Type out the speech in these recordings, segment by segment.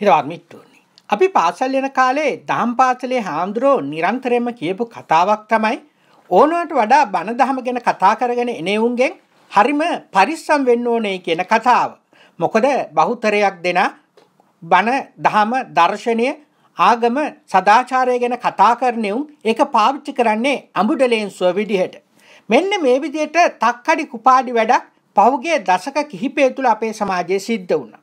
හිතවත් මිට්ටුවනි. අපි පාසල් යන කාලේ දහම් පාසලේ හාමුදුරුවෝ නිරන්තරයෙන්ම කියපු කතාවක් තමයි ඕනවට වඩා බණ දහම ගැන කතා කරගෙන එනෙවුන්ගෙන් හරිම පරිස්සම් වෙන්න ඕනේ කියන කතාව. මොකද බහුතරයක් දෙන බණ දහම දර්ශනය ආගම සදාචාරය ගැන කතා කරනෙවුම් ඒක පාවිච්චි කරන්නේ අඹුඩලේන්සුව විදිහට. මෙන්න මේ විදියට තක්කඩි කුපාඩි වැඩක් පහුගේ දශක කිහිපය තුළ අපේ සමාජයේ සිද්ධ වුණා.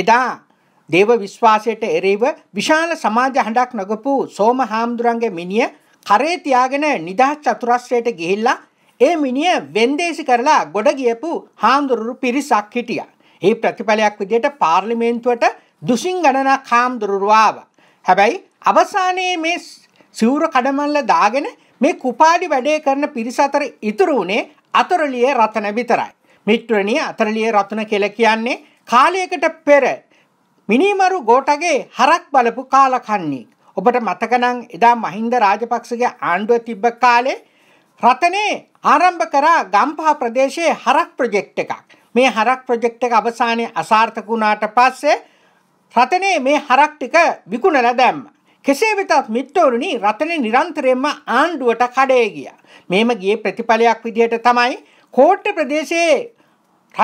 එදා දේව විශ්වාසයට එරෙහිව විශාල සමාජ හඬක් නගපු සෝම හාමුදුරන්ගේ මිනිය කරේ තියාගෙන නිදහස් චතුරස්‍රයට ගිහිල්ලා ඒ මිනිය වෙන්දේසි කරලා ගොඩ ගියපු හාමුදුරු පිරිසක් හිටියා. ඒ ප්‍රතිඵලයක් විදියට පාර්ලිමේන්තුවට දුසින් ගණනක් හාමුදුරුවෝ ආවා. හැබැයි අවසානයේ මේ සිවුර කඩමල්ල දාගෙන මේ කුපාඩි වැඩේ කරන පිරිස අතර ඉතුරු වුණේ අතරලියේ රතන විතරයි. මිත්‍රණිය අතරලියේ රතන කියලා කියන්නේ කාලයකට පෙර මිනීමරු ගෝටගේ හරක් බලපු කාලකන්නේෙක්. ඔබට මතකනං එදා මහින්ද රාජපක්ෂගේ ආණ්ඩුව තිබ්බ කාලේ රතනේ ආරම්භ කරා ගම්පහ ප්‍රදේශයේ හරක් ප්‍රජෙක්් එකක්. මේ හරක් ප්‍රජෙක්් එක අවසානය අසාර්ථක වුණාට පස්සේ රතනේ මේ හරක් ටික විකුණල දැම්ම. කෙසේ වෙතත් මිත්තවරුණි රතන නිරන්තරයෙන්ම ආණ්ඩුවට කඩේ ගිය. මේම ගිය ප්‍රතිඵලයක් විදිහට තමයි කෝට්ට ප්‍රදේශයේ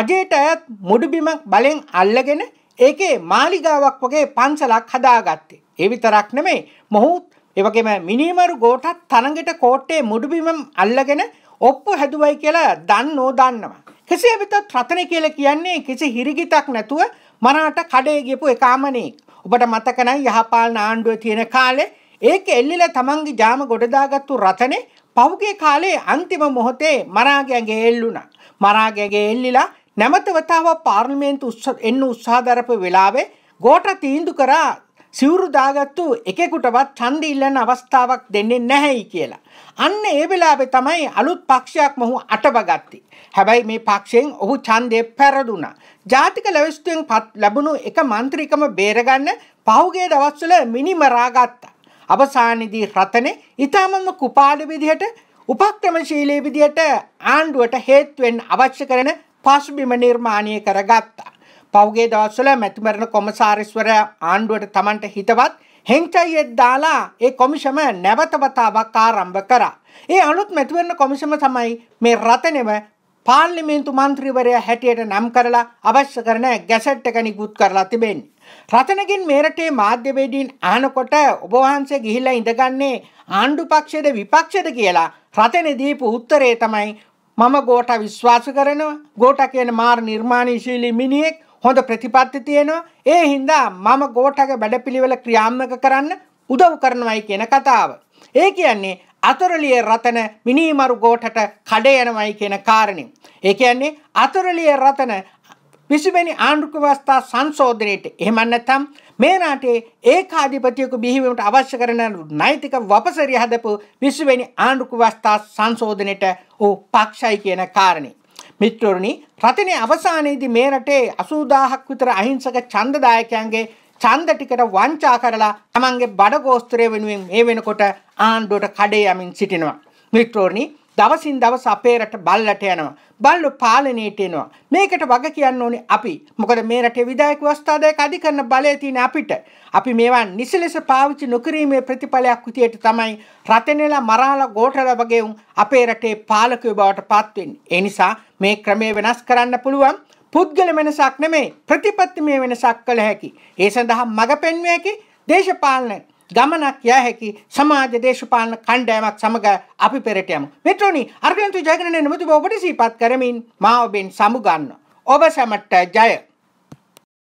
රජයට අයත් මුඩුබිමක් බලෙන් අල්ලගෙන ඒකේ මාලිගාවක් වගේ පන්සලක් හදාගත්තේ. ඒ විතරක් නෙමෙයි මොහු එවගේම මිනිමරු ගෝටත් තරඟෙට කෝට්ටේ මුඩුබිම අල්ලගෙන ඔප්පු හැදුවයි කියලා දන්නෝ දන්නවා. කෙසේ වෙතත් රතන කියලා කියන්නේ කිසි හිරිගිතක් නැතුව මරාට කඩේ ගියපු එකාමණෙක්. ඔබට මතක නම් යහපාලන ආණ්ඩුවේ තියෙන කාලේ ඒක එල්ලිලා තමන්ගේ ජාම ගොඩදාගත්තු රතනේ පහුගේ කාලේ අන්තිම මොහොතේ මරාගේ ඇඟේ එල්ලුණා. මරාගේ ඇඟේ එල්ලිලා නැමත වතාවක් පාර්ලිමේන්තු එන්න උත්සාහ දරපු වෙලාවේ ගෝට තීන්දු කරා සිවුරු දාගත්තු එකෙකුටවත් ඡන්ද ඉල්ලන අවස්ථාවක් දෙන්නේ නැහැයි කියලා. අන්න ඒ වෙලාවේ තමයි අලුත් පක්ෂයක් මොහු අටවගත්තේ. හැබැයි මේ පක්ෂයෙන් ඔහු ඡන්දේ පැරදුනා. ජාතික ලැබස්තුවෙන් ලැබුණු එක മന്ത്രിකම බේරගන්න පහුගිය දවස්වල මිනිමරාගත්තා. අවසානයේදී රතනේ ඊටමම කුපාඩ විදිහට උපක්‍රමශීලී විදිහට ආණ්ඩුවට හේතු වෙන්න අවශ්‍ය කරන පසුබිම නිර්මාණය කරගත්තා. පෞගේ දවස්වල මැතිමරණ කොමසාරිස්වර ආණ්ඩුවට Tamanට හිතවත් හෙංචයියෙක් දාලා ඒ කොමිෂම නැවතවතාවක් ආරම්භ කරා. ඒ අලුත් මැතිවරණ කොමිෂම තමයි මේ රතනෙම පාර්ලිමේන්තු මන්ත්‍රීවරයා හැටියට නම් කරලා අවශ්‍ය කරන ගැසට් එක නිකුත් කරලා තිබෙන්නේ. රතනගෙන් මේරටේ මාධ්‍යවේදීන් අහනකොට ඔබ වහන්සේ ගිහිල්ලා ඉඳගන්නේ ආණ්ඩු පක්ෂයේද විපක්ෂයේද කියලා රතනේ දීපු උත්තරේ තමයි මම ගෝට විශ්වාස කරනවා ගෝට කියන මාර් නිර්මාණශීලී මිනිෙක් හොඳ ප්‍රතිපත්ති තියෙනවා ඒ හින්දා මම ගෝටගේ වැඩපිළිවෙල ක්‍රියාම්මක කරන්න උදව් කරනවයි කියන කතාව. ඒ කියන්නේ අතරලිය රතන මිනීමරු ගෝටට කඩ යනවයි කියන කාරණේ. ඒ කියන්නේ අතරලිය රතන විසිවැනි ආණ්ඩුක ව්‍යවස්ථා සංශෝධනයට එහෙම නැත්නම් මේ රටේ ඒකාධිපතියෙකු බිහිවීමට අවශ්‍ය කරන නෛතික වපසරිය හදපු විසිවැනි ආණ්ඩුක ව්‍යවස්ථා සංශෝධනයට ඔහු පක්ෂයි කියන කාරණේ මිත්‍රෝරණි රතනේ අවසානයේදී මේ රටේ 80000ක් විතර අහිංසක ඡන්දදායකයන්ගේ ඡන්ද ටිකට වංචා කරලා තමන්ගේ බඩගෝස්තරය වෙනුවෙන් මේ වෙනකොට ආණ්ඩුවට කඩේ යමින් සිටිනවා මිත්‍රෝරණි දවසින් දවස අපේ රට බල්ලට යනවා. බල්ලු පාලනයට එනවා. මේකට වග කියන්න ඕනේ අපි. මොකද මේ රටේ විධායක ව්‍යවස්ථාදායක අධිකරණ බලය තියෙන අපිට. අපි මේවා නිසලෙස පාවිච්චි නොකිරීමේ ප්‍රතිඵලයක් විදියට තමයි රතනෙලා මරහලා ගෝඨලා වගේ අපේ රටේ පාලකයෝ බවට පත් වෙන්නේ. ඒ නිසා මේ ක්‍රමය වෙනස් කරන්න පුළුවන්. පුද්ගල වෙනසක් නෙමෙයි ප්‍රතිපත්තිමය වෙනසක් කළ හැකි. ඒ සඳහා මඟ පෙන්විය හැකි දේශපාලන ගමනක් යා හැකි සමාජ දේශපාලන කණ්ඩෑමක් සමඟ අපි පෙරට යමු. මෙට්‍රෝනි අර්ගන්තු ජයගණනය නොමතිබ ඔබට සීපත් කරමින් මා ඔබෙන් සමුගන්න. ඔබ සැමට ජය.